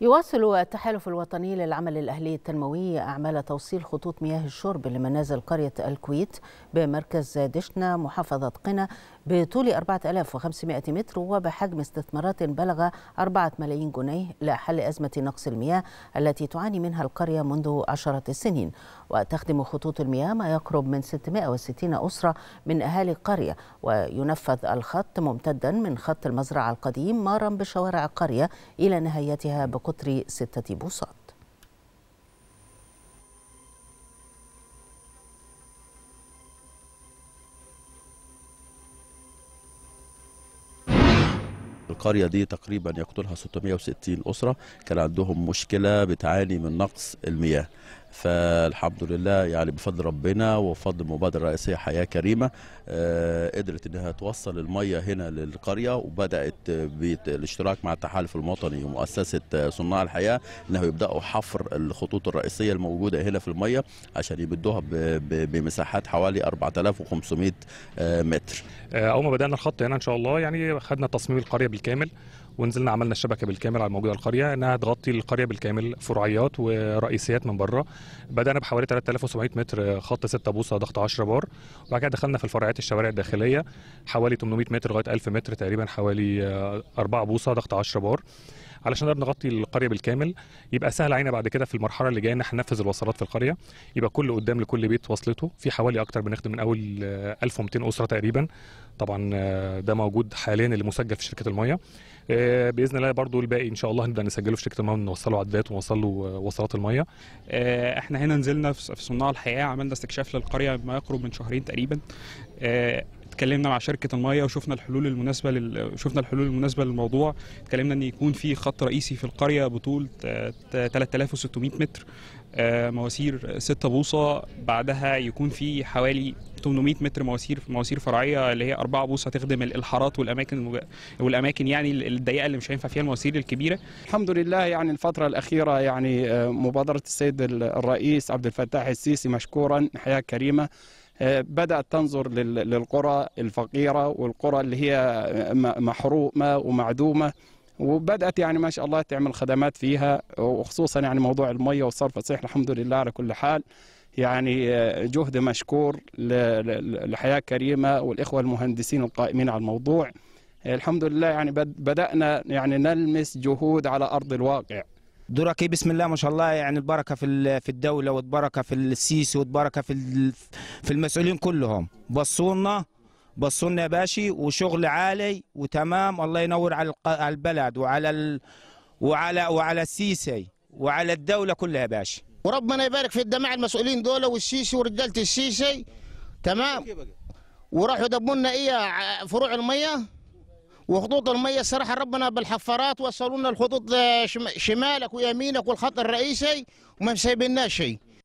يواصل التحالف الوطني للعمل الأهلي التنموي أعمال توصيل خطوط مياه الشرب لمنازل قرية الكويت بمركز دشنا محافظة قنا بطول 4500 متر وبحجم استثمارات بلغ 4 ملايين جنيه لحل أزمة نقص المياه التي تعاني منها القرية منذ عشرات سنين وتخدم خطوط المياه ما يقرب من 660 أسرة من أهالي القرية وينفذ الخط ممتدا من خط المزرعة القديم مارا بشوارع القرية إلى نهايتها بكل قطر ستة بوصات القرية دي تقريبا يقتلها 660 أسرة كان عندهم مشكلة بتعاني من نقص المياه فالحمد لله يعني بفضل ربنا وفضل المبادره الرئيسيه حياه كريمه آه، قدرت انها توصل الميه هنا للقريه وبدات بالاشتراك مع التحالف الوطني ومؤسسه صناع الحياه انه يبداوا حفر الخطوط الرئيسيه الموجوده هنا في الميه عشان يمدوها بمساحات حوالي 4500 متر آه، اول ما بدانا الخط هنا ان شاء الله يعني خدنا تصميم القريه بالكامل ونزلنا عملنا الشبكه بالكامل على الموجوده القريه انها تغطي القريه بالكامل فرعيات ورئيسيات من بره بدانا بحوالي 3700 متر خط 6 بوصه ضغط 10 بار وبعد كده دخلنا في الفرعيات الشوارع الداخليه حوالي 800 متر لغايه 1000 متر تقريبا حوالي 4 آه، بوصه ضغط 10 بار علشان نقدر نغطي القريه بالكامل يبقى سهل علينا بعد كده في المرحله اللي جايه ان احنا ننفذ الوصلات في القريه يبقى كل قدام لكل بيت وصلته في حوالي اكتر بنخدم من اول 1200 آه، اسره تقريبا طبعا آه، ده موجود حاليا اللي مسجل في شركه الميه آه، باذن الله برضو الباقي ان شاء الله هنبدا نسجله في شركه الميه ونوصله عدات ونوصله وصلات الميه احنا هنا نزلنا في صناع الحياه عملنا استكشاف للقريه ما يقرب من شهرين تقريبا اتكلمنا مع شركه الميه وشفنا الحلول المناسبه لل... شفنا الحلول المناسبه للموضوع اتكلمنا ان يكون في خط رئيسي في القريه بطول 3600 متر آه، مواسير 6 بوصه بعدها يكون في حوالي 800 متر مواسير مواسير فرعيه اللي هي 4 بوصه تخدم الحارات والاماكن المج... والاماكن يعني الضيقه اللي مش هينفع فيها المواسير الكبيره الحمد لله يعني الفتره الاخيره يعني آه، مبادره السيد الرئيس عبد الفتاح السيسي مشكورا حياه كريمه بدأت تنظر للقرى الفقيرة والقرى اللي هي محرومة ومعدومة وبدأت يعني ما شاء الله تعمل خدمات فيها وخصوصا يعني موضوع المية والصرف الصحي الحمد لله على كل حال يعني آه، جهد مشكور لحياة كريمة والإخوة المهندسين القائمين على الموضوع الحمد لله يعني بدأنا يعني نلمس جهود على أرض الواقع دورك ايه بسم الله ما شاء الله يعني البركه في في الدوله والبركه في السيسي والبركه في في المسؤولين كلهم بصوا لنا بصوا لنا يا باشي وشغل عالي وتمام الله ينور على البلد وعلى ال وعلى وعلى السيسي وعلى الدوله كلها يا باشي وربنا يبارك في الدماء المسؤولين دول والسيسي ورجاله السيسي تمام وراحوا دبوا لنا ايه فروع الميه وخطوط المية صراحة ربنا بالحفارات وصلونا الخطوط آه، شمالك ويمينك والخط الرئيسي وما مسيبناش شيء